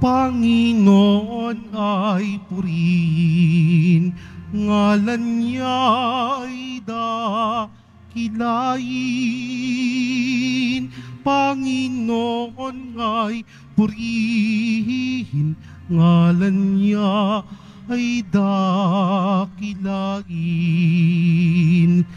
Panginoon ay purihin, ngalan niya ay dakilain. Panginoon ay purihin, ngalan niya ay dakilain.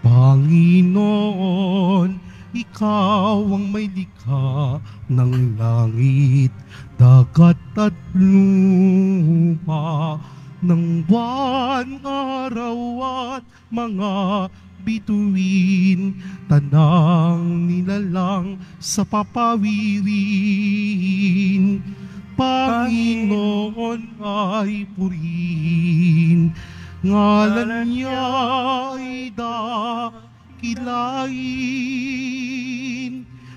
Panginoon, ikaw ang may likha ng langit Dagat at lupa ng buwan, araw at mga bituin Tanang nilalang sa papawirin Panginoon ay purihin Ngalan niya ay dakilain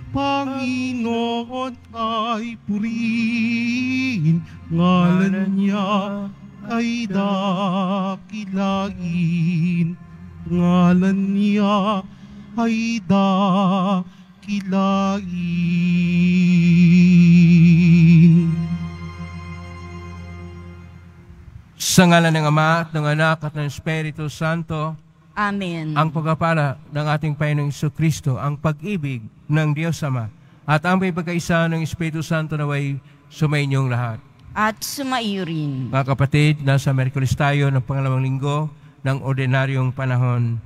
Panginoon ay purihin, ngalan niya ay dakilain. Ngalan niya ay dakilain. Sa ngalan ng Ama at ng Anak at ng Espiritu Santo, Amen. Ang pagpapala ng ating Panginoong Iso Kristo, ang pag-ibig ng Diyos Ama, at ang may pagkaisa ng Espiritu Santo na way sumainyong lahat. At sumaiyo rin. Mga kapatid, nasa Merkulis tayo ng pangalawang linggo ng ordinaryong panahon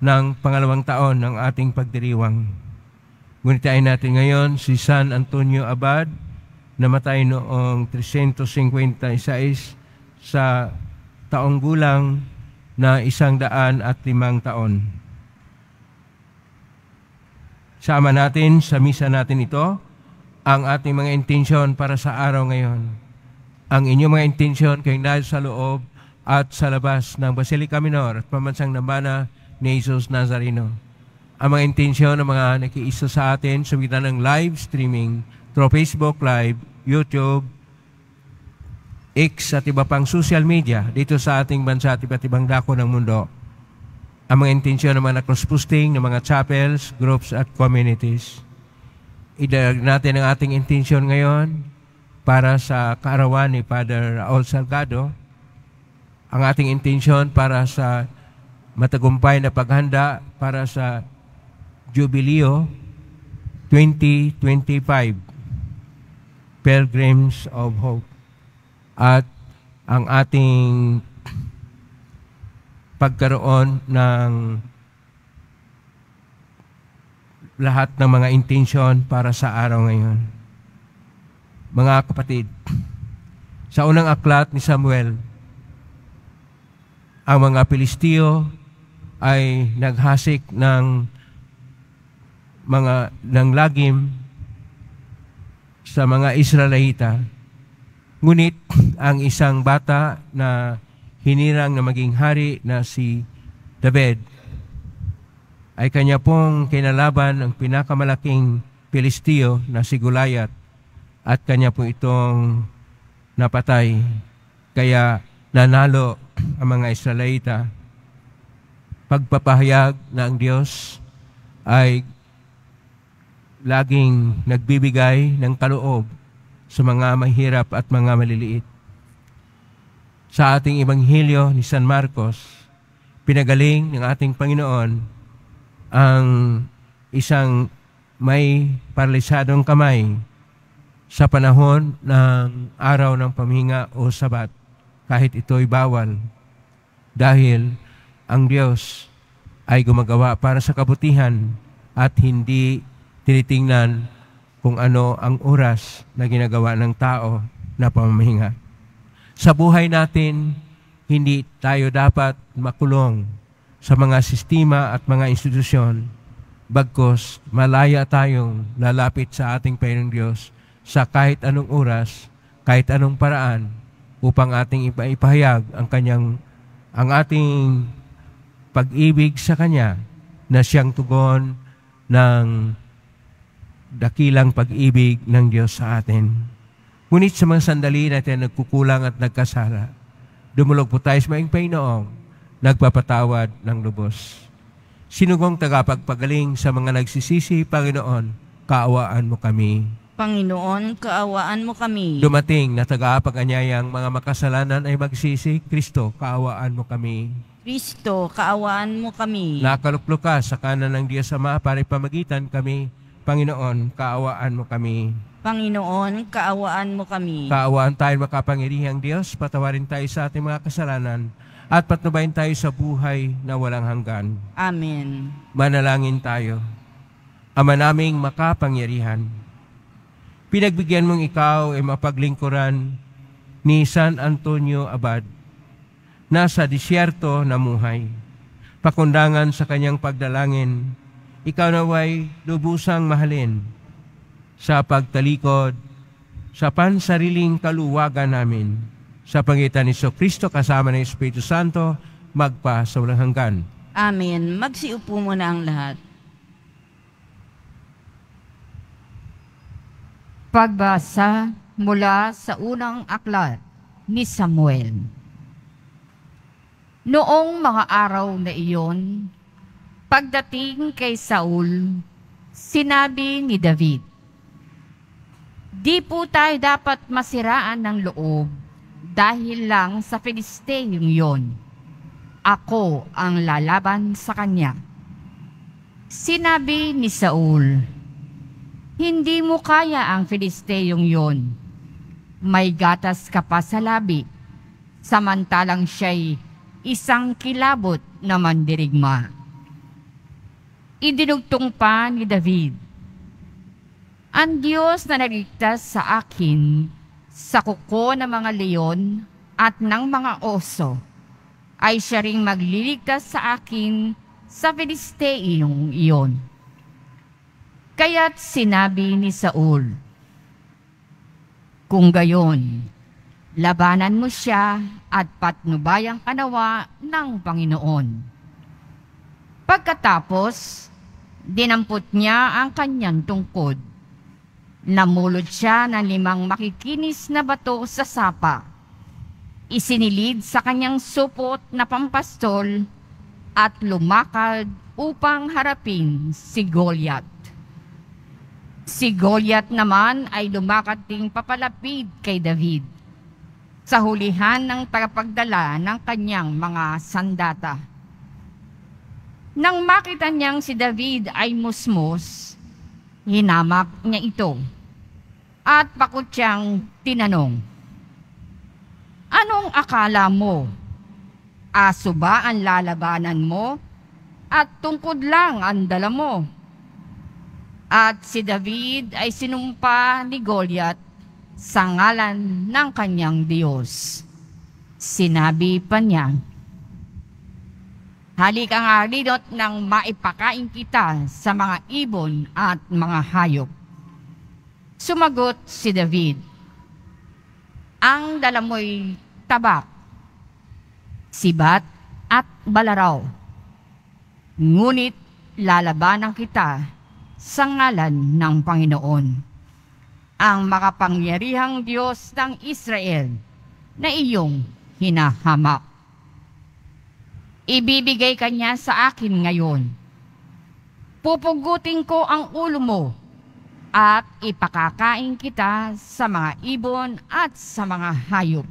ng pangalawang taon ng ating pagdiriwang. Ngunit natin ngayon si San Antonio Abad, namatay noong 356 sa taong gulang na isang daan at limang taon. Sama natin sa misa natin ito ang ating mga intensyon para sa araw ngayon. Ang inyong mga intensyon kayong dahil sa loob at sa labas ng Basilica Minor at pamansang nambana ni Jesus Nazareno. Ang mga intensyon ng mga nakiisa sa atin sa ng live streaming through Facebook Live, YouTube, X at iba pang social media dito sa ating bansa at iba't ibang dako ng mundo ang mga intensyon ng mga cross-posting ng mga chapels, groups at communities. Idag natin ang ating intensyon ngayon para sa kaarawan ni Father Raul Salgado, ang ating intensyon para sa matagumpay na paghanda para sa Jubileo 2025 Pilgrims of Hope at ang ating pagkaroon ng lahat ng mga intensyon para sa araw ngayon. Mga kapatid, sa unang aklat ni Samuel, ang mga Pilistiyo ay naghasik ng mga ng lagim sa mga Israelita Ngunit ang isang bata na hinirang na maging hari na si David ay kanya pong kinalaban ang pinakamalaking Pilistiyo na si Goliath at kanya po itong napatay. Kaya nanalo ang mga Israelita. Pagpapahayag na ang Diyos ay laging nagbibigay ng kaloob sa mga mahirap at mga maliliit. Sa ating Ebanghelyo ni San Marcos, pinagaling ng ating Panginoon ang isang may paralisadong kamay sa panahon ng araw ng pamhinga o sabat kahit ito'y bawal dahil ang Diyos ay gumagawa para sa kabutihan at hindi tinitingnan kung ano ang oras na ginagawa ng tao na pamahinga. Sa buhay natin, hindi tayo dapat makulong sa mga sistema at mga institusyon bagkos malaya tayong lalapit sa ating Panginoong Diyos sa kahit anong oras, kahit anong paraan upang ating ipahayag ang kanyang ang ating pag-ibig sa kanya na siyang tugon ng dakilang pag-ibig ng Diyos sa atin. Ngunit sa mga sandali natin nagkukulang at nagkasala, dumulog po tayo sa maing Panginoong, nagpapatawad ng lubos. Sinugong tagapagpagaling sa mga nagsisisi, Panginoon, kaawaan mo kami. Panginoon, kaawaan mo kami. Dumating na tagapag-anyayang mga makasalanan ay magsisi, Kristo, kaawaan mo kami. Kristo, kaawaan mo kami. Nakaluklok sa kanan ng Diyos Ama para ipamagitan kami Panginoon, kaawaan mo kami. Panginoon, kaawaan mo kami. Kaawaan tayo makapangyarihang Diyos, patawarin tayo sa ating mga kasalanan, at patnubayin tayo sa buhay na walang hanggan. Amen. Manalangin tayo. Ama naming makapangyarihan, pinagbigyan mong ikaw ay mapaglingkuran ni San Antonio Abad na sa disyerto na muhay. Pakundangan sa kanyang pagdalangin, ikaw naway lubusang mahalin sa pagtalikod sa pansariling kaluwagan namin sa pangitan ni So Kristo kasama ng Espiritu Santo magpa sa walang hanggan. Amen. Magsiupo muna ang lahat. Pagbasa mula sa unang aklat ni Samuel. Noong mga araw na iyon, Pagdating kay Saul, sinabi ni David, Di po tayo dapat masiraan ng loob dahil lang sa Filisteyong yon. Ako ang lalaban sa kanya. Sinabi ni Saul, Hindi mo kaya ang Filisteyong yon. May gatas ka pa sa labi, samantalang siya'y isang kilabot na mandirigma idinugtong pa ni David. Ang Diyos na naligtas sa akin sa kuko ng mga leon at ng mga oso ay siya ring magliligtas sa akin sa Filisteinong iyon. Kaya't sinabi ni Saul, Kung gayon, labanan mo siya at patnubayang kanawa ng Panginoon Pagkatapos, dinampot niya ang kanyang tungkod. Namulod siya ng limang makikinis na bato sa sapa. Isinilid sa kanyang supot na pampastol at lumakad upang harapin si Goliath. Si Goliath naman ay lumakad ding papalapid kay David sa hulihan ng tagapagdala ng kanyang mga sandata. Nang makita niyang si David ay musmos, hinamak niya ito at pakutyang tinanong, Anong akala mo? Aso ba ang lalabanan mo? At tungkod lang ang dala mo. At si David ay sinumpa ni Goliath sa ngalan ng kanyang Diyos. Sinabi pa niya, Halika nga ridot nang maipakain kita sa mga ibon at mga hayop. Sumagot si David, Ang dala mo'y tabak, sibat at balaraw. Ngunit lalabanan kita sa ngalan ng Panginoon, ang makapangyarihang Diyos ng Israel na iyong hinahamak ibibigay kanya sa akin ngayon. Pupugutin ko ang ulo mo at ipakakain kita sa mga ibon at sa mga hayop,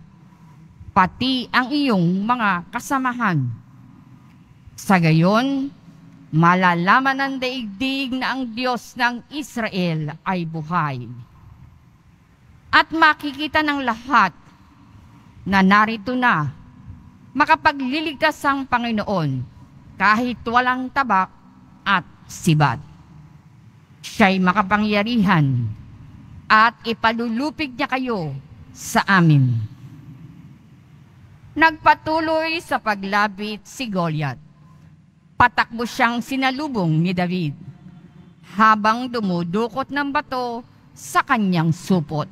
pati ang iyong mga kasamahan. Sa gayon, malalaman ng daigdig na ang Diyos ng Israel ay buhay. At makikita ng lahat na narito na makapagliligtas ang Panginoon kahit walang tabak at sibat. Siya'y makapangyarihan at ipalulupig niya kayo sa amin. Nagpatuloy sa paglabit si Goliath. Patakbo siyang sinalubong ni David habang dumudukot ng bato sa kanyang supot.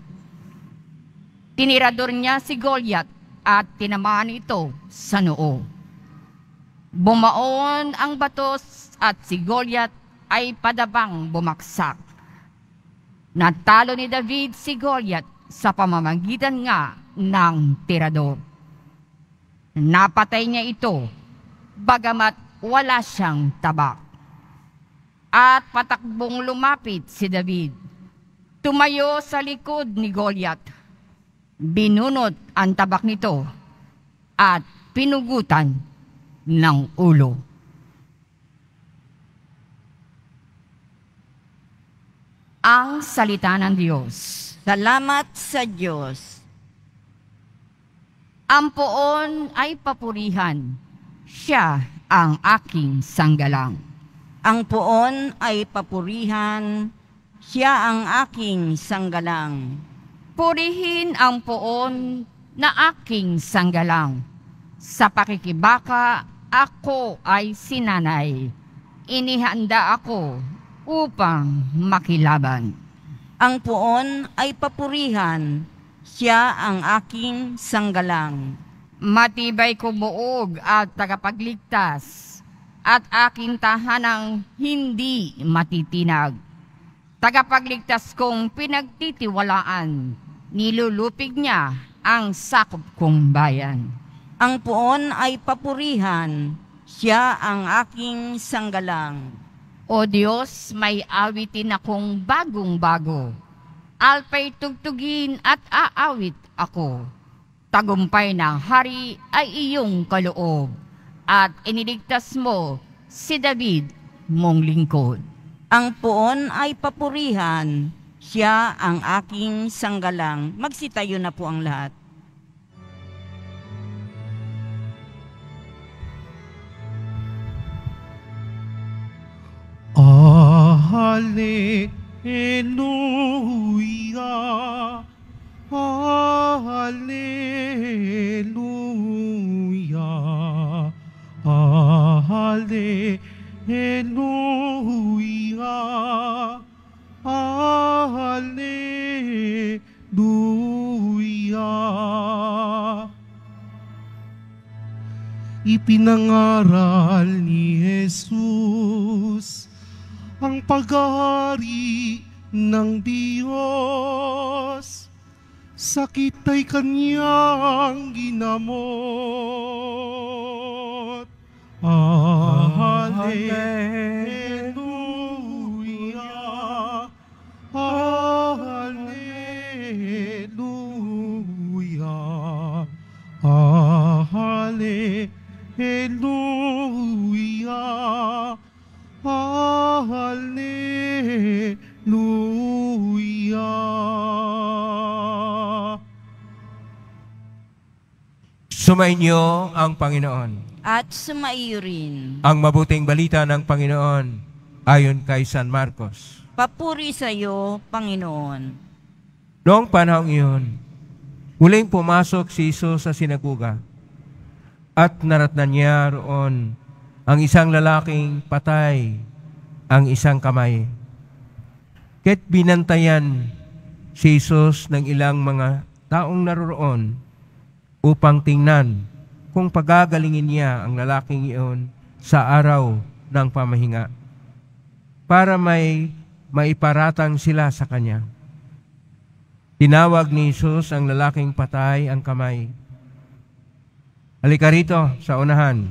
Tinirador niya si Goliath at tinamaan ito sa noo. Bumaon ang batos at si Goliath ay padabang bumaksak. Natalo ni David si Goliath sa pamamagitan nga ng tirador. Napatay niya ito, bagamat wala siyang tabak. At patakbong lumapit si David. Tumayo sa likod ni Goliath binunot ang tabak nito at pinugutan ng ulo. Ang salita ng Diyos. Salamat sa Diyos. Ang poon ay papurihan. Siya ang aking sanggalang. Ang poon ay papurihan. Siya ang aking sanggalang. Purihin ang poon na aking sanggalang. Sa pakikibaka, ako ay sinanay. Inihanda ako upang makilaban. Ang poon ay papurihan. Siya ang aking sanggalang. Matibay ko buog at tagapagligtas at aking tahanang hindi matitinag. Tagapagligtas kong pinagtitiwalaan nilulupig niya ang sakop kong bayan. Ang puon ay papurihan, siya ang aking sanggalang. O Diyos, may awitin akong bagong-bago. Alpay tugtugin at aawit ako. Tagumpay ng hari ay iyong kaloob. At iniligtas mo si David, mong lingkod. Ang puon ay papurihan, siya ang aking sanggalang. Magsitayo na po ang lahat. Hallelujah. Hallelujah. Hallelujah. Hallelujah. Ipinangaral ni Jesus ang paghahari ng Diyos. Sakit ay kanyang ginamot. Ah, Hallelujah. niyo ang Panginoon. At sumaiyo rin. Ang mabuting balita ng Panginoon ayon kay San Marcos. Papuri sa iyo, Panginoon. Noong panahong iyon, muling pumasok si Jesus sa sinaguga at naratnan niya roon ang isang lalaking patay ang isang kamay. Kahit binantayan si Jesus ng ilang mga taong naroroon, upang tingnan kung pagagalingin niya ang lalaking iyon sa araw ng pamahinga para may maiparatang sila sa kanya. Tinawag ni Jesus ang lalaking patay ang kamay. Halika rito sa unahan.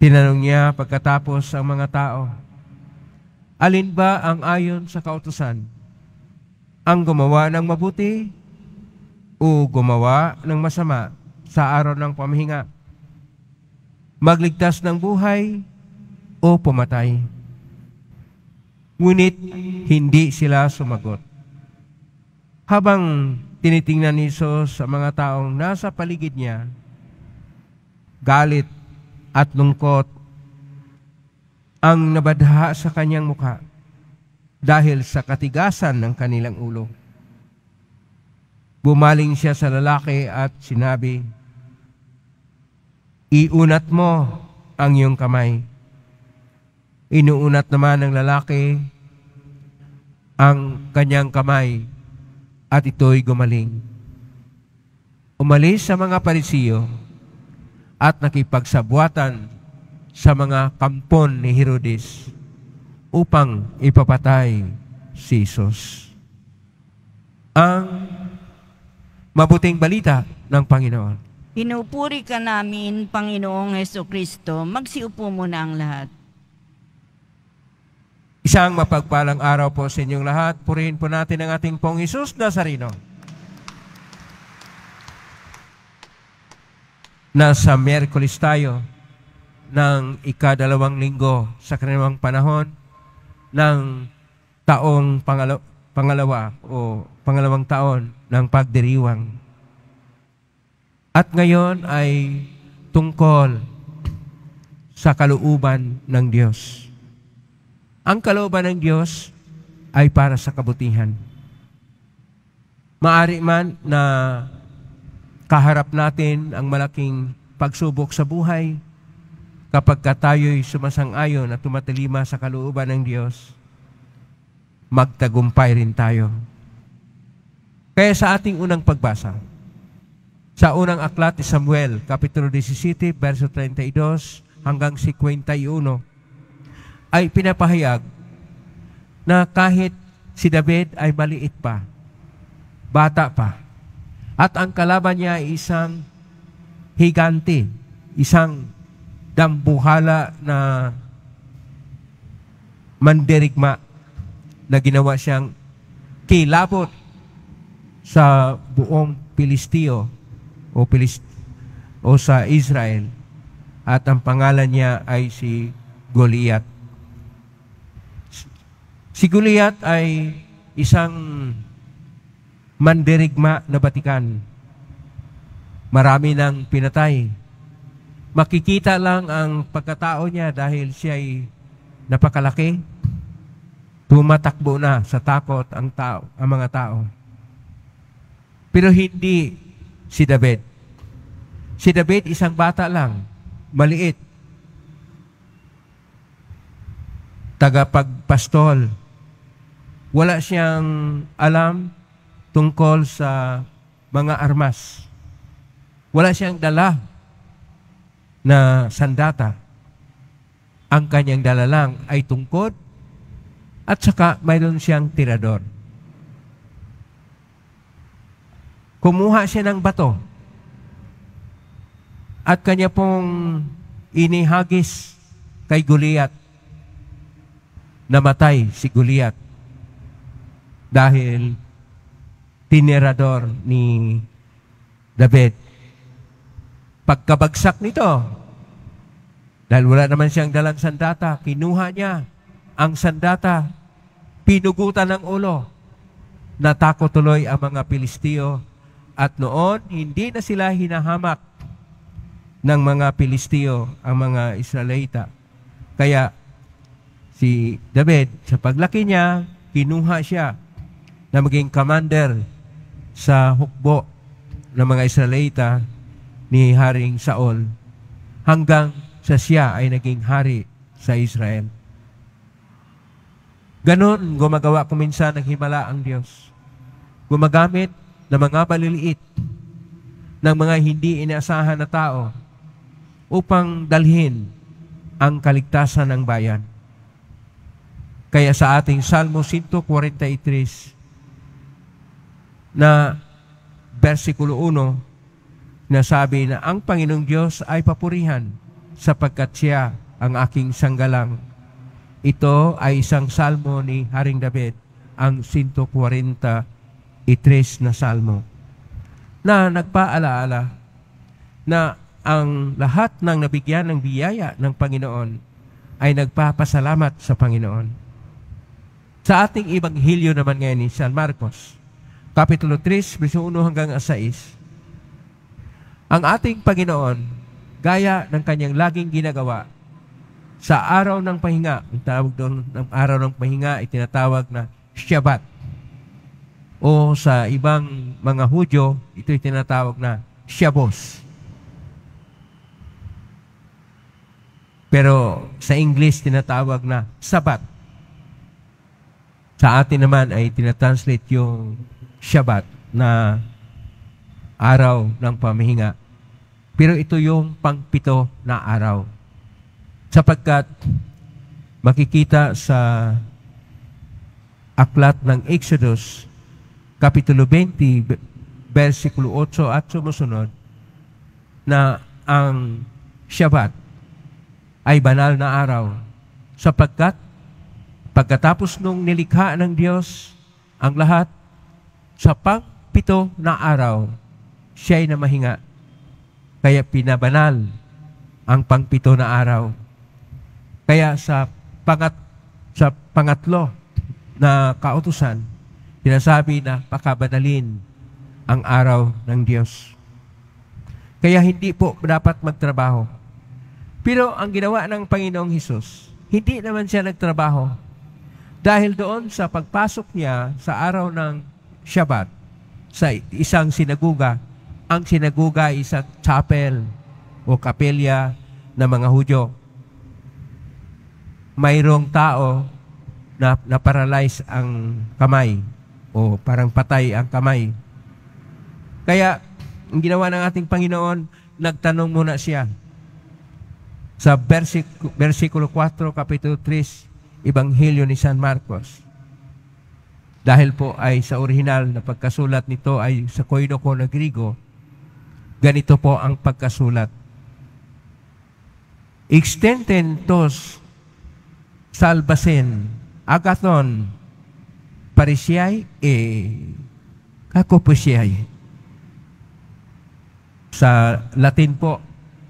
Tinanong niya pagkatapos ang mga tao, Alin ba ang ayon sa kautusan? Ang gumawa ng mabuti o gumawa ng masama sa araw ng pamahinga. magligtas ng buhay o pumatay. Ngunit hindi sila sumagot. Habang tinitingnan ni Jesus sa mga taong nasa paligid niya, galit at lungkot ang nabadha sa kanyang mukha dahil sa katigasan ng kanilang ulo. Bumaling siya sa lalaki at sinabi, Iunat mo ang iyong kamay. Inuunat naman ng lalaki ang kanyang kamay at ito'y gumaling. Umalis sa mga parisiyo at nakipagsabuatan sa mga kampon ni Herodes upang ipapatay si Jesus. Ang mabuting balita ng Panginoon. Pinupuri ka namin, Panginoong Heso Kristo. Magsiupo muna ang lahat. Isang mapagpalang araw po sa inyong lahat. Purihin po natin ang ating pong Isus Nazareno. Nasa Merkulis tayo ng ikadalawang linggo sa kanilang panahon ng taong pangalawa o pangalawang taon ng pagdiriwang. At ngayon ay tungkol sa kalooban ng Diyos. Ang kalooban ng Diyos ay para sa kabutihan. Maari man na kaharap natin ang malaking pagsubok sa buhay kapag tayo'y sumasang-ayon at tumatalima sa kalooban ng Diyos, magtagumpay rin tayo kaya sa ating unang pagbasa, sa unang aklat ni Samuel, Kapitulo 17, verso 32 hanggang 51, ay pinapahayag na kahit si David ay maliit pa, bata pa, at ang kalaban niya ay isang higante, isang dambuhala na mandirigma na ginawa siyang kilabot sa buong Pilistio o, Pilist o sa Israel at ang pangalan niya ay si Goliath. Si Goliath ay isang mandirigma na batikan. Marami nang pinatay. Makikita lang ang pagkatao niya dahil siya ay napakalaki. Tumatakbo na sa takot ang tao, ang mga tao. Pero hindi si David. Si David, isang bata lang, maliit. Tagapagpastol. Wala siyang alam tungkol sa mga armas. Wala siyang dala na sandata. Ang kanyang dala lang ay tungkod at saka mayroon siyang tirador. Kumuha siya ng bato at kanya pong inihagis kay Goliath. Namatay si Goliath dahil tinerador ni David. Pagkabagsak nito, dahil wala naman siyang dalang sandata, kinuha niya ang sandata, pinugutan ng ulo. Natakot tuloy ang mga Pilistiyo at noon, hindi na sila hinahamak ng mga Pilistiyo, ang mga Israelita. Kaya si David, sa paglaki niya, kinuha siya na maging commander sa hukbo ng mga Israelita ni Haring Saul hanggang sa siya ay naging hari sa Israel. Ganon gumagawa kuminsan ng himala ang Diyos. Gumagamit ng mga maliliit, ng mga hindi inaasahan na tao upang dalhin ang kaligtasan ng bayan. Kaya sa ating Salmo 143 na versikulo 1, nasabi na ang Panginoong Diyos ay papurihan sapagkat siya ang aking sanggalang. Ito ay isang salmo ni Haring David, ang 143 3 na salmo na nagpaalaala na ang lahat ng nabigyan ng biyaya ng Panginoon ay nagpapasalamat sa Panginoon. Sa ating ibanghilyo naman ngayon ni San Marcos, Kapitulo 3, verso 1 hanggang 6, ang ating Panginoon, gaya ng kanyang laging ginagawa, sa araw ng pahinga, ang tawag doon ng araw ng pahinga, itinatawag na Shabbat o sa ibang mga Hudyo, ito'y tinatawag na Shabbos. Pero sa English, tinatawag na Sabat. Sa atin naman ay tinatranslate yung Shabbat na araw ng pamahinga. Pero ito yung pangpito na araw. Sapagkat makikita sa aklat ng Exodus Kapitulo 20, versikulo 8 at sumusunod, na ang Shabbat ay banal na araw sapagkat pagkatapos nung nilikha ng Diyos ang lahat sa pangpito na araw siya ay namahinga kaya pinabanal ang pangpito na araw kaya sa pangat sa pangatlo na kautusan Sinasabi na pakabanalin ang araw ng Diyos. Kaya hindi po dapat magtrabaho. Pero ang ginawa ng Panginoong Hesus, hindi naman siya nagtrabaho. Dahil doon sa pagpasok niya sa araw ng Shabbat, sa isang sinaguga, ang sinaguga ay isang chapel o kapelya ng mga Hudyo. Mayroong tao na naparalyze ang kamay o parang patay ang kamay. Kaya, ang ginawa ng ating Panginoon, nagtanong muna siya. Sa versik, versikulo 4, kapitulo 3, Ebanghelyo ni San Marcos. Dahil po ay sa orihinal na pagkasulat nito ay sa koinoko na Grigo, ganito po ang pagkasulat. Extenten tos salbasen agathon parisiyay, eh, ako po Sa Latin po,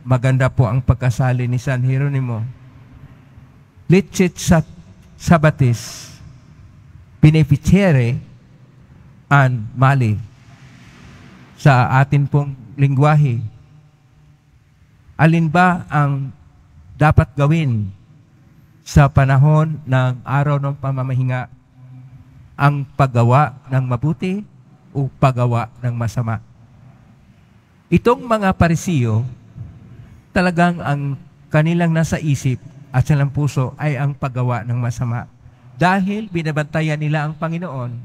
maganda po ang pagkasali ni San Jeronimo. Licit sat sabatis beneficere and mali sa atin pong lingwahe. Alin ba ang dapat gawin sa panahon ng araw ng pamamahinga ang paggawa ng mabuti o paggawa ng masama. Itong mga parisiyo, talagang ang kanilang nasa isip at silang puso ay ang paggawa ng masama. Dahil binabantayan nila ang Panginoon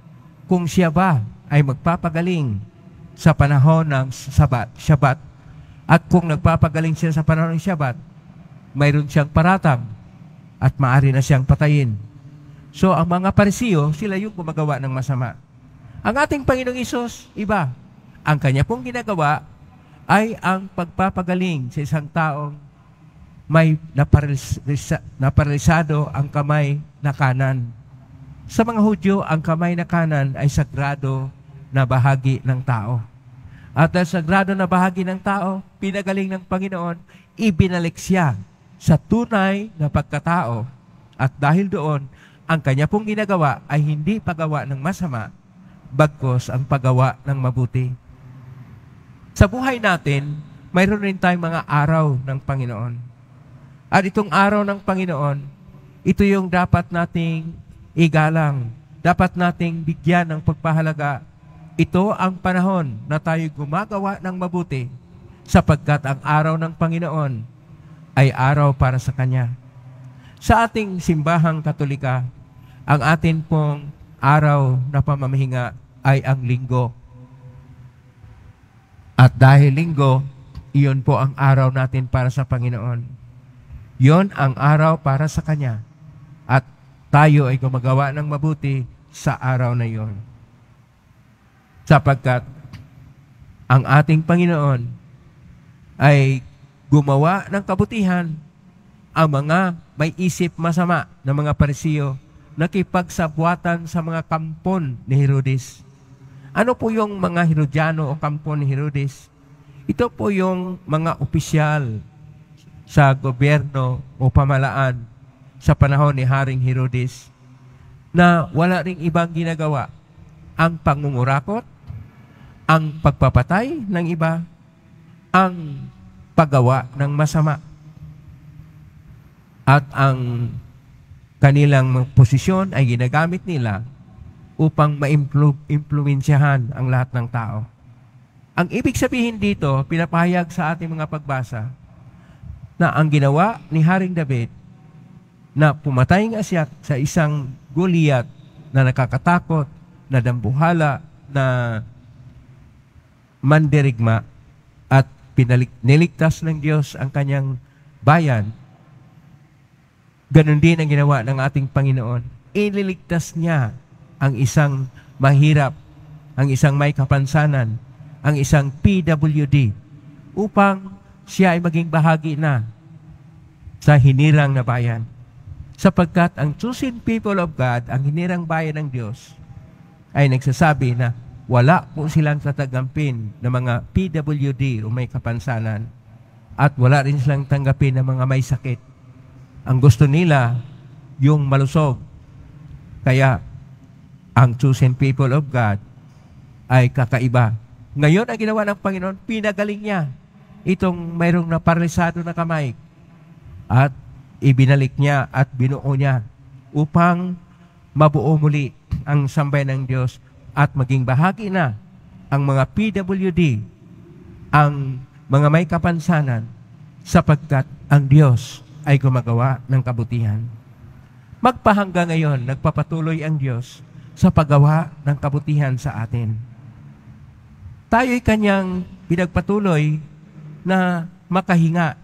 kung siya ba ay magpapagaling sa panahon ng sabat, Shabbat. At kung nagpapagaling siya sa panahon ng Shabbat, mayroon siyang paratang at maari na siyang patayin So, ang mga parisiyo, sila yung gumagawa ng masama. Ang ating Panginoong Isos, iba. Ang kanya pong ginagawa ay ang pagpapagaling sa isang taong may naparalisa, naparalisado ang kamay na kanan. Sa mga Hudyo, ang kamay na kanan ay sagrado na bahagi ng tao. At ang sagrado na bahagi ng tao, pinagaling ng Panginoon, ibinalik siya sa tunay na pagkatao. At dahil doon, ang kanya pong ginagawa ay hindi paggawa ng masama, bagkos ang paggawa ng mabuti. Sa buhay natin, mayroon rin tayong mga araw ng Panginoon. At itong araw ng Panginoon, ito yung dapat nating igalang, dapat nating bigyan ng pagpahalaga. Ito ang panahon na tayo gumagawa ng mabuti sapagkat ang araw ng Panginoon ay araw para sa Kanya. Sa ating simbahang katolika, ang atin pong araw na pamamahinga ay ang linggo. At dahil linggo, iyon po ang araw natin para sa Panginoon. Yon ang araw para sa Kanya. At tayo ay gumagawa ng mabuti sa araw na iyon. Sapagkat ang ating Panginoon ay gumawa ng kabutihan ang mga may isip masama ng mga parisiyo nakipagsabwatan sa mga kampon ni Herodes. Ano po yung mga Herodiano o kampon ni Herodes? Ito po yung mga opisyal sa gobyerno o pamalaan sa panahon ni Haring Herodes na wala ring ibang ginagawa ang pangungurakot, ang pagpapatay ng iba, ang paggawa ng masama at ang kanilang posisyon ay ginagamit nila upang ma maimpluwensyahan ang lahat ng tao. Ang ibig sabihin dito, pinapahayag sa ating mga pagbasa, na ang ginawa ni Haring David na pumatay ng asyak sa isang Goliath na nakakatakot, na dambuhala, na mandirigma at pinaligtas ng Diyos ang kanyang bayan Ganon din ang ginawa ng ating Panginoon. Ililigtas niya ang isang mahirap, ang isang may kapansanan, ang isang PWD upang siya ay maging bahagi na sa hinirang na bayan. Sapagkat ang chosen people of God, ang hinirang bayan ng Diyos, ay nagsasabi na wala po silang tatagampin ng mga PWD o may kapansanan at wala rin silang tanggapin ng mga may sakit ang gusto nila, yung malusog. Kaya, ang chosen people of God ay kakaiba. Ngayon, ang ginawa ng Panginoon, pinagaling niya itong mayroong naparalisado na kamay. At ibinalik niya at binuo niya upang mabuo muli ang sambay ng Diyos at maging bahagi na ang mga PWD, ang mga may kapansanan sapagkat ang Diyos ay gumagawa ng kabutihan. Magpahangga ngayon, nagpapatuloy ang Diyos sa paggawa ng kabutihan sa atin. Tayo'y kanyang pinagpatuloy na makahinga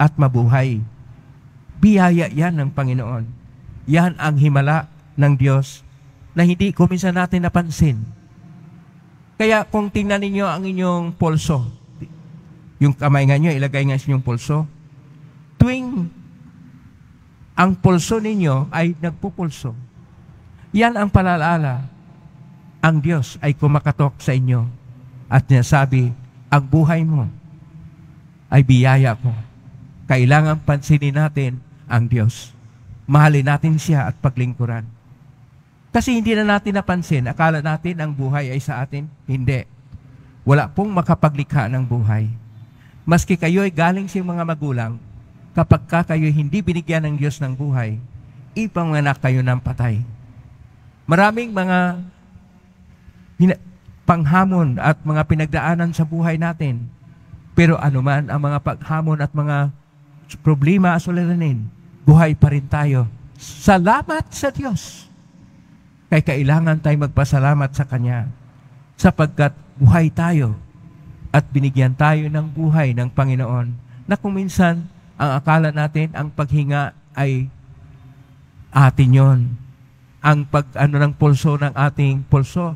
at mabuhay. Biyaya yan ng Panginoon. Yan ang himala ng Diyos na hindi kuminsan natin napansin. Kaya kung tingnan ninyo ang inyong pulso, yung kamay nga nyo, ilagay nga sa inyong pulso, tuwing ang pulso ninyo ay nagpupulso. Yan ang palalala. Ang Diyos ay kumakatok sa inyo at sabi ang buhay mo ay biyaya ko. Kailangan pansinin natin ang Diyos. Mahalin natin siya at paglingkuran. Kasi hindi na natin napansin, akala natin ang buhay ay sa atin. Hindi. Wala pong makapaglikha ng buhay. Maski kayo ay galing sa mga magulang, kapag ka kayo hindi binigyan ng Diyos ng buhay, ipanganak kayo ng patay. Maraming mga panghamon at mga pinagdaanan sa buhay natin. Pero anuman ang mga paghamon at mga problema asuliranin, buhay pa rin tayo. Salamat sa Diyos. Kaya kailangan tayo magpasalamat sa Kanya sapagkat buhay tayo at binigyan tayo ng buhay ng Panginoon na kung minsan ang akala natin, ang paghinga ay atin yon. Ang pag ano ng pulso ng ating pulso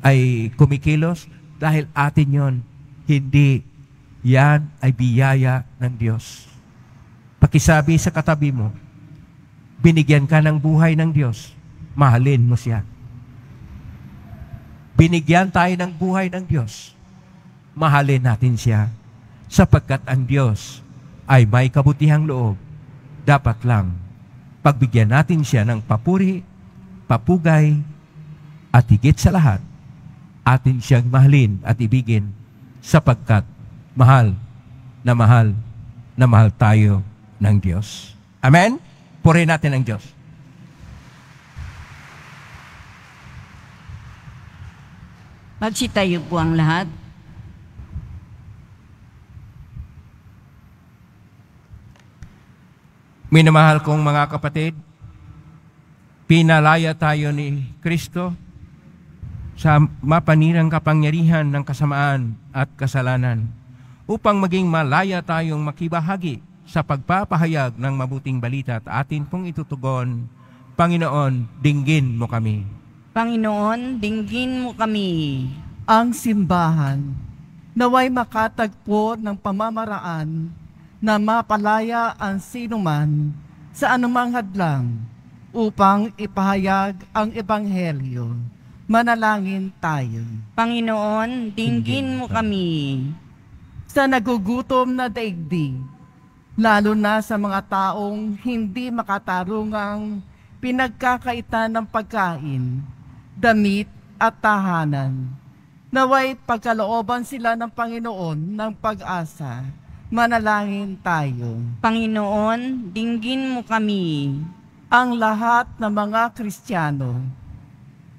ay kumikilos dahil atin yon. Hindi. Yan ay biyaya ng Diyos. Pakisabi sa katabi mo, binigyan ka ng buhay ng Diyos, mahalin mo siya. Binigyan tayo ng buhay ng Diyos, mahalin natin siya sapagkat ang Diyos ay may kabutihang loob. Dapat lang, pagbigyan natin siya ng papuri, papugay, at higit sa lahat, atin siyang mahalin at ibigin sapagkat mahal na mahal na mahal tayo ng Diyos. Amen? Purihin natin ang Diyos. Magsitayo po ang lahat. Minamahal kong mga kapatid, pinalaya tayo ni Kristo sa mapanirang kapangyarihan ng kasamaan at kasalanan upang maging malaya tayong makibahagi sa pagpapahayag ng mabuting balita at atin pong itutugon, Panginoon, dinggin mo kami. Panginoon, dinggin mo kami. Ang simbahan naway makatagpo ng pamamaraan na mapalaya ang sinuman sa anumang hadlang upang ipahayag ang Ebanghelyo. Manalangin tayo. Panginoon, dinggin mo kami. Sa nagugutom na daigdig, lalo na sa mga taong hindi makatarungang pinagkakaitan ng pagkain, damit at tahanan. Naway pagkalooban sila ng Panginoon ng pag-asa Manalangin tayo. Panginoon, dinggin mo kami. Ang lahat ng mga Kristiyano,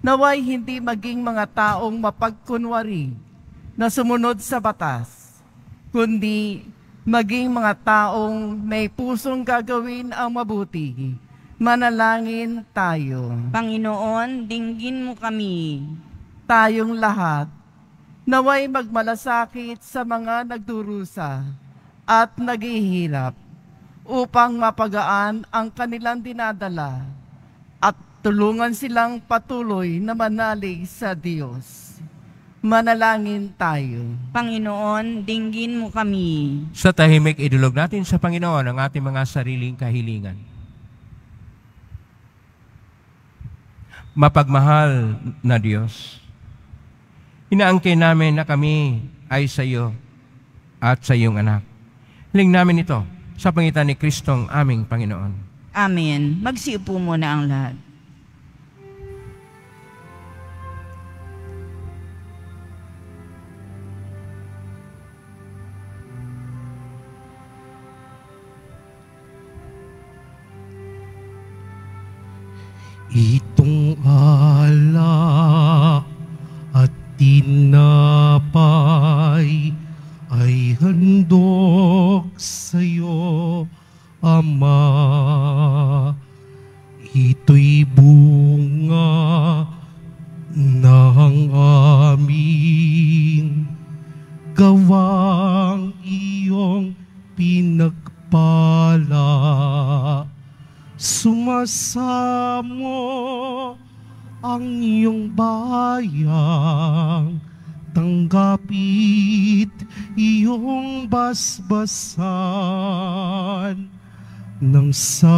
naway hindi maging mga taong mapagkunwari na sumunod sa batas, kundi maging mga taong may pusong gagawin ang mabuti. Manalangin tayo. Panginoon, dinggin mo kami. Tayong lahat, naway magmalasakit sa mga nagdurusa at naghihirap upang mapagaan ang kanilang dinadala at tulungan silang patuloy na manalig sa Diyos. Manalangin tayo. Panginoon, dinggin mo kami. Sa tahimik, idulog natin sa Panginoon ang ating mga sariling kahilingan. Mapagmahal na Diyos, inaangkin namin na kami ay sa iyo at sa iyong anak. Ling namin ito sa pangitan ni Kristong aming Panginoon. Amen. Magsiupo muna ang lahat. Itong ala at tinapay ay handog sa'yo, Ama. Ito'y bunga ng aming gawang iyong pinagpala. Sumasamo ang iyong bayang tanggapit iyong basbasan nang sa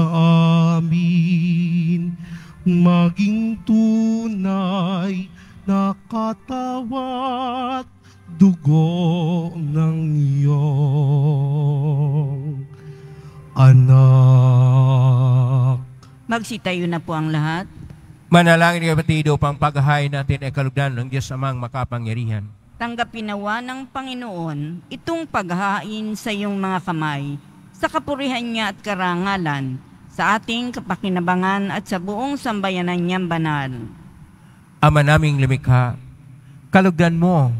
amin maging tunay na katawat dugo ng iyong anak. Magsitayo na po ang lahat. Manalangin kapatid upang paghahain natin ay kalugdan ng Diyos amang makapangyarihan. Tanggapin nawa ng Panginoon itong paghahain sa iyong mga kamay sa kapurihan niya at karangalan sa ating kapakinabangan at sa buong sambayanan niyang banal. Ama naming lumikha, kalugdan mo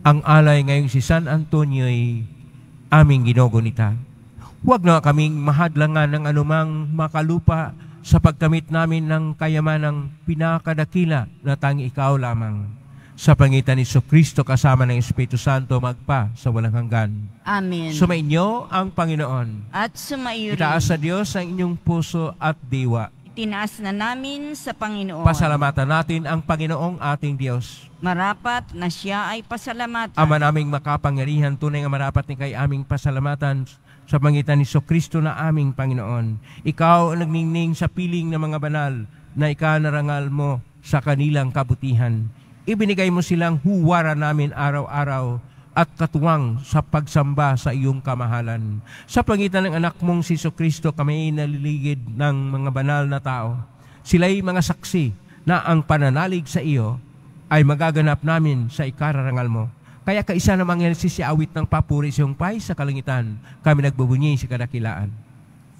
ang alay ngayong si San Antonio'y aming ginogunita. Huwag na kaming mahadlangan ng anumang makalupa sa pagkamit namin ng kayamanang pinakadakila na tangi ikaw lamang. Sa pangitan ni Kristo kasama ng Espiritu Santo magpa sa walang hanggan. Amen. Sumainyo ang Panginoon. At sumaiyo rin. Itaas sa Diyos ang inyong puso at diwa. Itinaas na namin sa Panginoon. Pasalamatan natin ang Panginoong ating Diyos. Marapat na siya ay pasalamatan. Ama naming makapangyarihan, tunay nga marapat ni kay aming pasalamatan sa pangitan ni Kristo na aming Panginoon. Ikaw ang nagningning sa piling ng mga banal na ikanarangal mo sa kanilang kabutihan. Ibinigay mo silang huwara namin araw-araw at katuwang sa pagsamba sa iyong kamahalan. Sa pangitan ng anak mong si Kristo, kami ay naliligid ng mga banal na tao. Sila'y mga saksi na ang pananalig sa iyo ay magaganap namin sa ikararangal mo. Kaya kaisa na mga si awit ng papuri sa iyong pay sa kalangitan, kami nagbubunyi sa kadakilaan.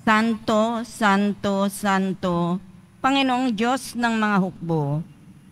Santo, Santo, Santo, Panginoong Diyos ng mga hukbo,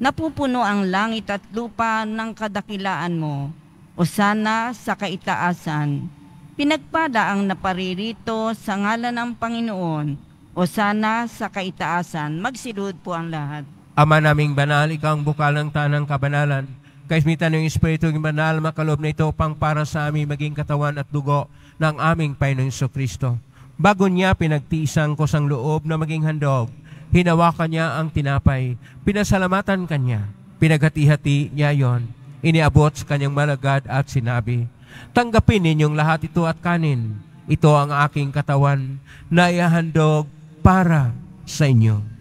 napupuno ang langit at lupa ng kadakilaan mo, o sana sa kaitaasan. Pinagpada ang naparirito sa ngalan ng Panginoon, o sana sa kaitaasan. Magsilud po ang lahat. Ama naming banal, ikaw ang bukal ng tanang kabanalan Kaismitan ng Espiritu ng banal makalob na ito upang para sa amin maging katawan at dugo ng aming Panginoong Iso Kristo. Bago niya pinagtiisang ko sang loob na maging handog, hinawakan niya ang tinapay, pinasalamatan kanya, pinaghati-hati niya yon, iniabot sa kanyang malagad at sinabi, Tanggapin ninyong lahat ito at kanin, ito ang aking katawan na ihahandog para sa inyo.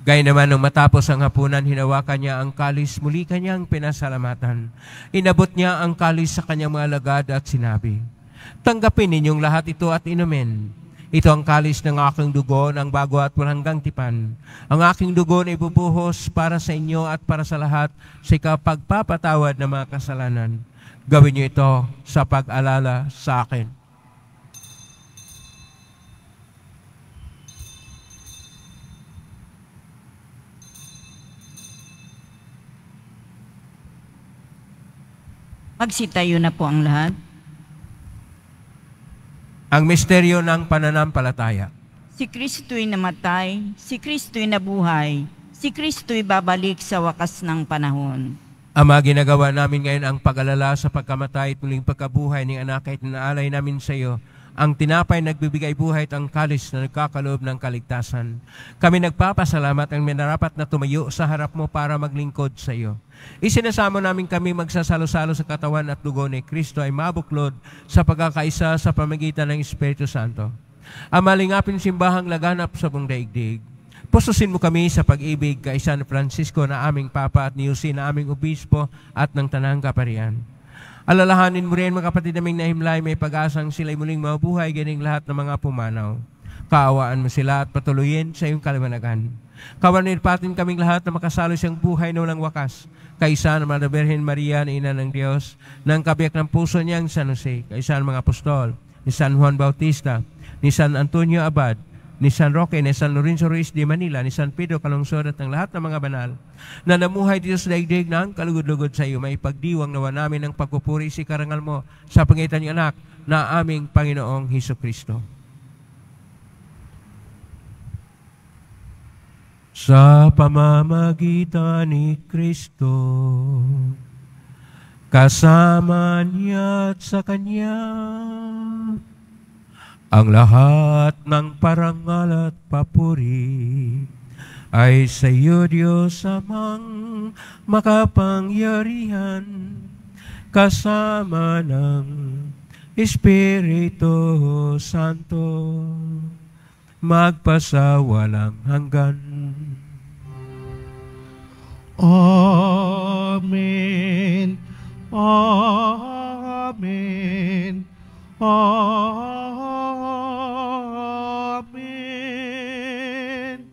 Gaya naman nung matapos ang hapunan, hinawakan niya ang kalis, muli kanyang pinasalamatan. Inabot niya ang kalis sa kanyang mga lagad at sinabi, Tanggapin ninyong lahat ito at inumin. Ito ang kalis ng aking dugo ng bago at walang tipan. Ang aking dugo na ibubuhos para sa inyo at para sa lahat sa ikapagpapatawad ng mga kasalanan. Gawin niyo ito sa pag-alala sa akin. Magsitayo na po ang lahat. Ang misteryo ng pananampalataya. Si Kristo'y namatay, si Kristo'y nabuhay, si Kristo'y babalik sa wakas ng panahon. Ama, ginagawa namin ngayon ang pag sa pagkamatay at muling pagkabuhay ng anak kahit naalay namin sa iyo ang tinapay nagbibigay buhay at ang kalis na nagkakaloob ng kaligtasan. Kami nagpapasalamat ang minarapat na tumayo sa harap mo para maglingkod sa iyo. Isinasamo namin kami magsasalo-salo sa katawan at dugo ni Kristo ay mabuklod sa pagkakaisa sa pamagitan ng Espiritu Santo. Ang malingapin simbahang laganap sa buong daigdig. Pususin mo kami sa pag-ibig kay San Francisco na aming Papa at ni Jose na aming Obispo at ng Tanang Kaparian. Alalahanin mo rin mga kapatid naming nahimlay, may pag-asang sila'y muling mabuhay, ganing lahat ng mga pumanaw. Kaawaan mo sila at patuloyin sa iyong kaliwanagan. Kawanin patin kaming lahat na makasalo siyang buhay na walang wakas. Kaisa ng mga Berhen Maria na ina ng Diyos, ng kabiyak ng puso niyang San Jose, kaisa ng mga apostol, ni San Juan Bautista, ni San Antonio Abad, ni San Roque, ni San Lorenzo Ruiz de Manila, ni San Pedro Calungsod at ng lahat ng mga banal na namuhay dito sa daigdig ng kalugod-lugod sa iyo. May pagdiwang nawa namin ang pagpupuri si karangal mo sa pangitan ng anak na aming Panginoong Heso Kristo. Sa pamamagitan ni Kristo, kasama niya at sa Kanya, ang lahat ng parangal at papuri ay sa iyo, Diyos, amang makapangyarihan kasama ng Espiritu Santo magpasawalang hanggan. Amen. Amen. Amen.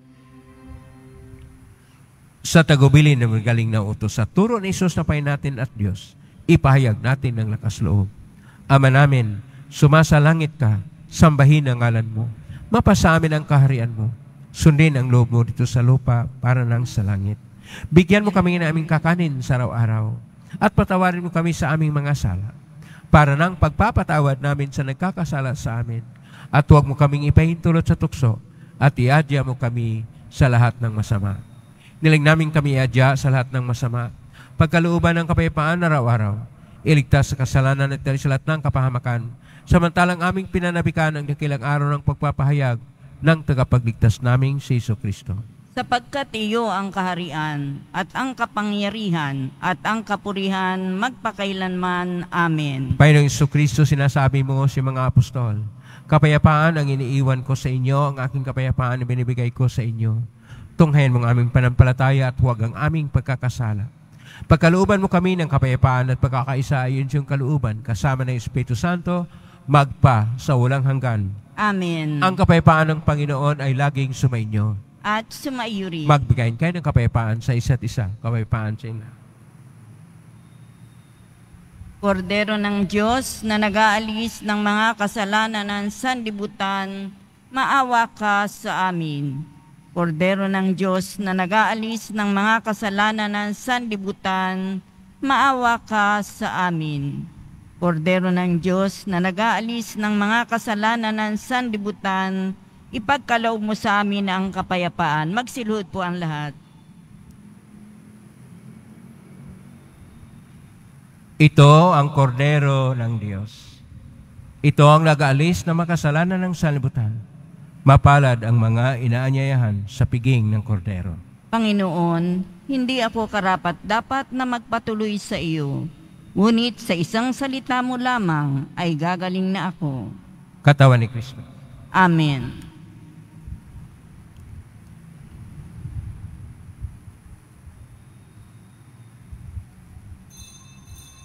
Sa tagubilin na magaling na utos, sa turo ni Isus na pahin natin at Diyos, ipahayag natin ng lakas loob. Ama namin, sumasa langit ka, sambahin ang ngalan mo, mapasa amin ang kaharian mo, sundin ang loob mo dito sa lupa para nang sa langit. Bigyan mo kami ng aming kakanin sa araw-araw at patawarin mo kami sa aming mga sala para ng pagpapatawad namin sa nagkakasala sa amin. At huwag mo kaming ipahintulot sa tukso at iadya mo kami sa lahat ng masama. Niling namin kami iadya sa lahat ng masama. Pagkalooban ng kapayapaan araw-araw, iligtas sa kasalanan at sa lahat ng kapahamakan, samantalang aming pinanabikan ang dakilang araw ng pagpapahayag ng tagapagligtas naming si Iso Kristo sapagkat iyo ang kaharian at ang kapangyarihan at ang kapurihan magpakailanman. Amen. Panginoong Iso Kristo, sinasabi mo sa mga apostol, Kapayapaan ang iniiwan ko sa inyo, ang aking kapayapaan na binibigay ko sa inyo. Tunghayan mong aming panampalataya at huwag ang aming pagkakasala. Pagkalooban mo kami ng kapayapaan at pagkakaisa, yun yung kalooban, kasama ng Espiritu Santo, magpa sa walang hanggan. Amen. Ang kapayapaan ng Panginoon ay laging sumainyo at sumayuri. Magbigayin kayo ng kapayapaan sa isa't isa. Kapayapaan sa inyo. Kordero ng Diyos na nag-aalis ng mga kasalanan ng sanlibutan, maawa ka sa amin. Kordero ng Diyos na nag-aalis ng mga kasalanan ng sanlibutan, maawa ka sa amin. Kordero ng Diyos na nag-aalis ng mga kasalanan ng sanlibutan, maawa ka sa amin. Ipagkalaw mo sa amin ang kapayapaan. Magsiluhod po ang lahat. Ito ang kordero ng Diyos. Ito ang nagaalis na makasalanan ng sanlibutan. Mapalad ang mga inaanyayahan sa piging ng kordero. Panginoon, hindi ako karapat dapat na magpatuloy sa iyo. Ngunit sa isang salita mo lamang ay gagaling na ako. Katawan ni Kristo. Amen.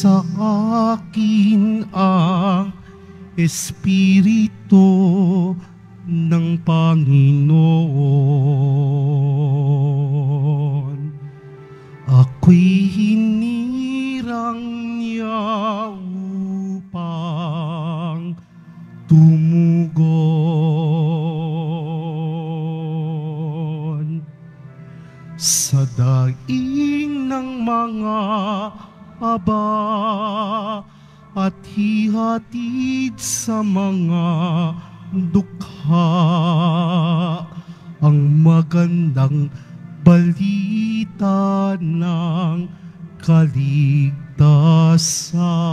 sa akin ang Espiritu ng Panginoon. Ako'y hinirang niya upang tumugon sa daing ng mga Aba at hihatid sa mga dukha ang magandang balita ng kaligtasan.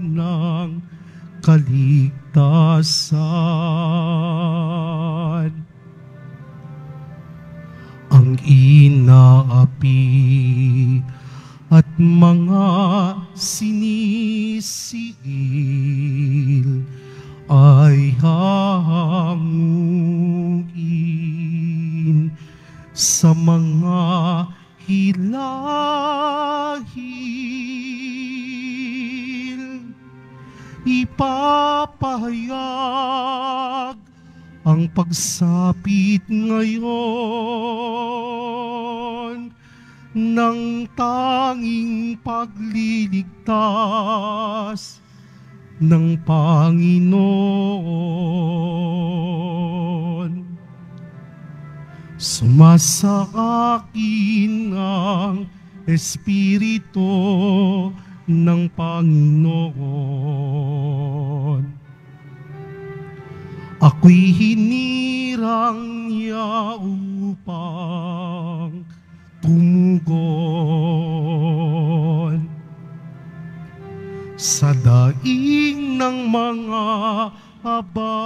ng kaligtasan. Ang inaapi at mga sinisigil ay hanguin sa mga hilahi ipapahayag ang pagsapit ngayon ng tanging pagliligtas ng Panginoon. Sumasa akin ang Espiritu ng Panginoon. Ako'y hinirang niya upang tumugon sa daing ng mga aba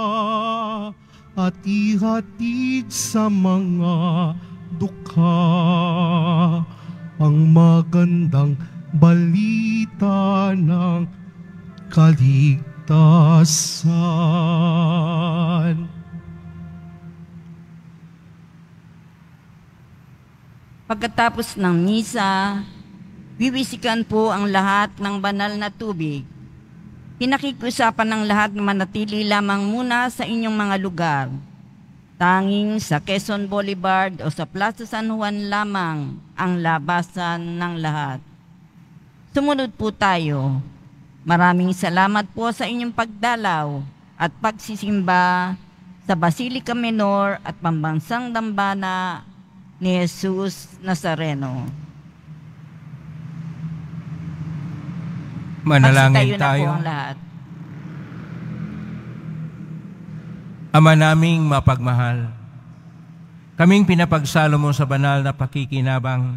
at ihatid sa mga dukha ang magandang balita ng kaligtasan. Pagkatapos ng misa, wiwisikan po ang lahat ng banal na tubig. Pinakikiusapan ng lahat na manatili lamang muna sa inyong mga lugar. Tanging sa Quezon Boulevard o sa Plaza San Juan lamang ang labasan ng lahat. Sumunod po tayo. Maraming salamat po sa inyong pagdalaw at pagsisimba sa Basilica Minor at Pambansang Dambana ni Jesus Nazareno. Manalangin tayo. tayo. Na po ang lahat. Ama naming mapagmahal, kaming pinapagsalo mo sa banal na pakikinabang,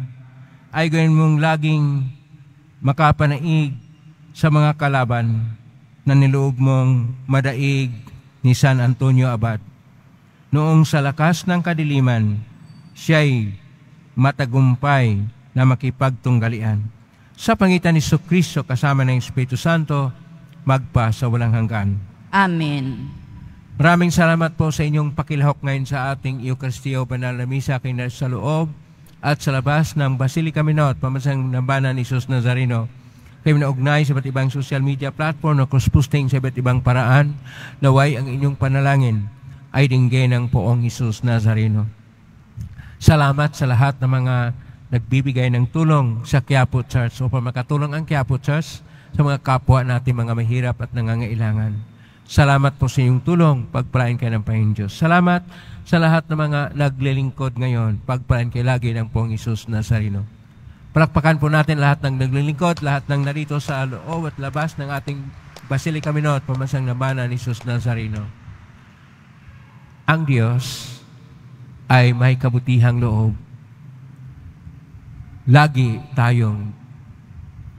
ay ganyan mong laging makapanaig sa mga kalaban na niloob mong madaig ni San Antonio Abad. Noong sa lakas ng kadiliman, siya'y matagumpay na makipagtunggalian. Sa pangitan ni Kristo kasama ng Espiritu Santo, magpa sa walang hanggan. Amen. Maraming salamat po sa inyong pakilahok ngayon sa ating Eucharistio Banal na Misa kay sa loob at sa labas ng Basilica Minot, pamansang Nambanan ni Jesus Nazareno. Kayo naugnay sa iba't ibang social media platform na cross-posting sa iba't ibang paraan, naway ang inyong panalangin ay dinggay ng poong Jesus Nazareno. Salamat sa lahat ng mga nagbibigay ng tulong sa Quiapo Church upang makatulong ang Quiapo Church sa mga kapwa natin mga mahirap at nangangailangan. Salamat po sa iyong tulong. Pagpalain kayo ng Panginoon Diyos. Salamat sa lahat ng mga naglilingkod ngayon. Pagpalain kayo lagi ng Pong Isus Nazareno. Palakpakan po natin lahat ng naglilingkod, lahat ng narito sa loob at labas ng ating Basilica Minot, pamansang nabana ni Jesus Nazareno. Ang Diyos ay may kabutihang loob. Lagi tayong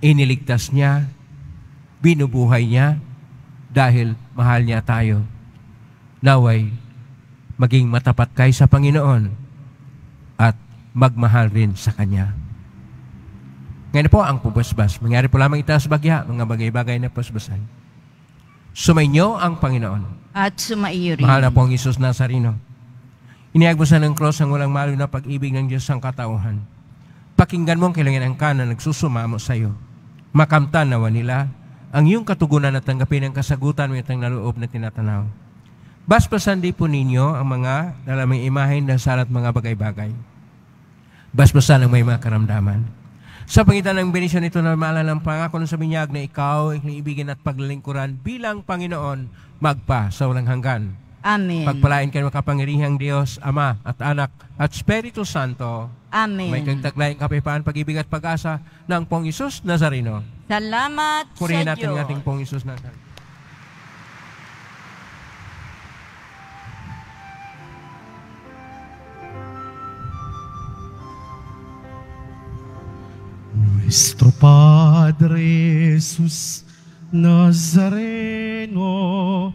iniligtas niya, binubuhay niya, dahil mahal niya tayo. Naway, maging matapat kay sa Panginoon at magmahal rin sa Kanya. Ngayon po ang pubasbas. Mangyari po lamang itaas bagya, mga bagay-bagay na pusbasan. Sumainyo ang Panginoon. At sumaiyo rin. Mahal na po ang Isus Nazarino. Iniagbasan ng cross ang walang malo na pag-ibig ng Diyos ang katauhan. Pakinggan mo ang kailangan ang kanan nagsusumamo sa iyo. Makamtan Makamtanawa nila ang iyong katugunan at tanggapin ang kasagutan mo itang naloob na tinatanaw. Basbasan di po ninyo ang mga dalamang imahin, dasal at mga bagay-bagay. Basbasan ang may mga karamdaman. Sa pangitan ng binisyon nito na maalala pangako ng sabinyag na ikaw, ibigin at paglilingkuran bilang Panginoon, magpa sa walang hanggan. Amen. Pagpalain kayo makapangyarihang Diyos, Ama at Anak at Espiritu Santo. Amen. May kagtaglayang kapipaan, pag-ibig at pag-asa ng Pong Isus Nazareno. Salamat Purihin sa natin Diyos. natin ang ating Pong Isus Nazareno. Nuestro Padre Jesús Nazareno,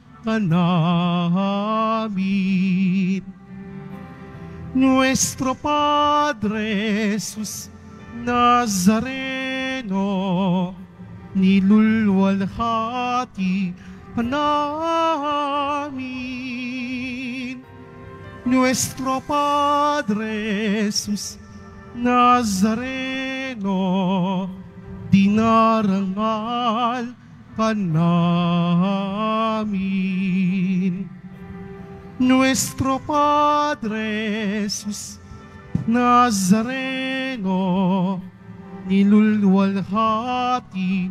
ka namin. Nuestro Padre Jesus Nazareno, nilulwalhati pa namin. Nuestro Padre Jesus Nazareno, dinarangal pa Nuestro Padre Jesus Nazareno, nilulwalhati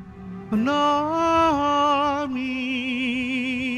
namin.